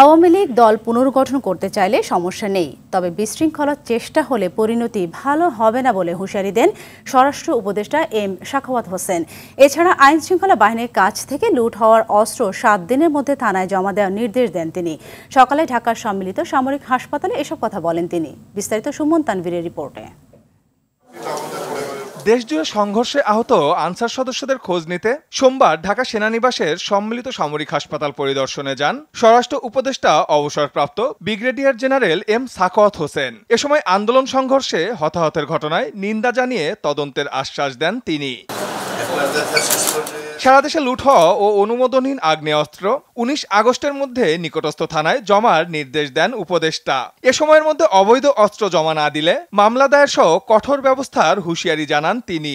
আওয়ামী লীগ দল পুনর্গঠন করতে চাইলে সমস্যা নেই তবে বিশৃঙ্খলার চেষ্টা হলে পরিণতি ভালো হবে না বলে হুঁশিয়ারি দেন স্বরাষ্ট্র উপদেষ্টা এম শাখাওয়াত হোসেন এছাড়া আইন শৃঙ্খলা বাহিনীর কাছ থেকে লুট হওয়ার অস্ত্র সাত দিনের মধ্যে থানায় জমা দেওয়ার নির্দেশ দেন তিনি সকালে ঢাকার সম্মিলিত সামরিক হাসপাতালে এসব কথা বলেন তিনি বিস্তারিত সুমন তানভীরের রিপোর্টে দেশজুড়ে সংঘর্ষে আহত আনসার সদস্যদের খোঁজ নিতে সোমবার ঢাকা সেনানিবাসের সম্মিলিত সামরিক হাসপাতাল পরিদর্শনে যান স্বরাষ্ট্র উপদেষ্টা অবসরপ্রাপ্ত brigadier general M Sakhawat Hossain এ সময় আন্দোলন সংঘর্ষে হতাহতের ঘটনায় নিন্দা জানিয়ে তদন্তের আশ্বাস দেন তিনি সারা দেশে লুট হওয়া ও অনুমোদনহীন আগ্নেয়াস্ত্র উনিশ আগস্টের মধ্যে নিকটস্থ থানায় জমার নির্দেশ দেন উপদেষ্টা এ সময়ের মধ্যে অবৈধ অস্ত্র জমা না দিলে মামলা দায়ের সহ কঠোর ব্যবস্থার হুঁশিয়ারি জানান তিনি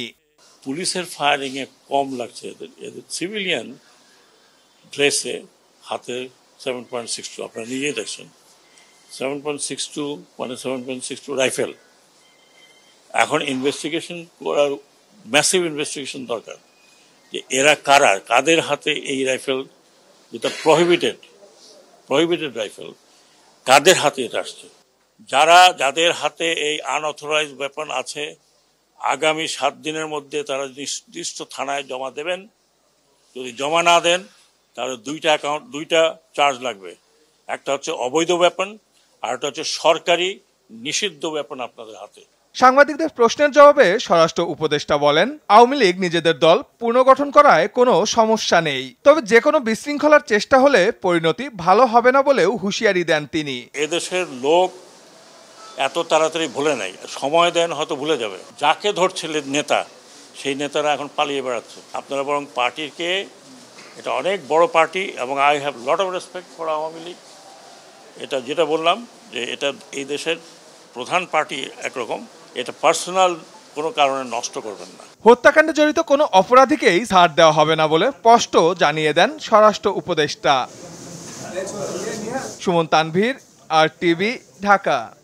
পুলিশের ফায়ারিং এ কম লাগছে এদের সিভিলিয়ান ড্রেসে হাতে সেভেন পয়েন্ট সিক্স টু আপনারা নিজেই দেখছেন সেভেন পয়েন্ট সিক্স টু মানে seven point six two rifle এখন ইনভেস্টিগেশন করার ম্যাসিভ ইনভেস্টিগেশন দরকার যে এরা কারা কাদের হাতে এই রাইফেল যেটা প্রহিবিটেড প্রহিবিটেড রাইফেল কাদের হাতে এটা আসছে যারা যাদের হাতে এই আনঅথরাইজ ওয়েপন আছে আগামী সাত দিনের মধ্যে তারা নির্দিষ্ট থানায় জমা দেবেন যদি জমা না দেন তাহলে দুইটা অ্যাকাউন্ট দুইটা চার্জ লাগবে একটা হচ্ছে অবৈধ ব্যাপন আর একটা হচ্ছে সরকারি নিষিদ্ধ ব্যাপন আপনাদের হাতে সাংবাদিকদের প্রশ্নের জবাবে স্বরাষ্ট্র উপদেষ্টা বলেন আওয়ামী লীগ নিজেদের দল পুনর্গঠন করায় কোনো সমস্যা নেই তবে যে কোনো বিশৃঙ্খলার চেষ্টা হলে পরিণতি ভালো হবে না বলেও হুঁশিয়ারি দেন তিনি এদেশের লোক এত তাড়াতাড়ি ভুলে নাই সময় দেন হয়তো ভুলে যাবে যাকে ধরছিলেন নেতা সেই নেতারা এখন পালিয়ে বেড়াচ্ছে আপনারা বরং পার্টিকে এটা অনেক বড় পার্টি এবং I have lot of respect for Awami League এটা যেটা বললাম যে এটা এই দেশের প্রধান পার্টি একরকম এটা পার্সোনাল কোনো কারণে নষ্ট করবেন না হত্যাকাণ্ডে জড়িত কোনো অপরাধীকেই ছাড় দেওয়া হবে না বলে স্পষ্ট জানিয়ে দেন স্বরাষ্ট্র উপদেষ্টা সুমন তানভীর আর টিভি ঢাকা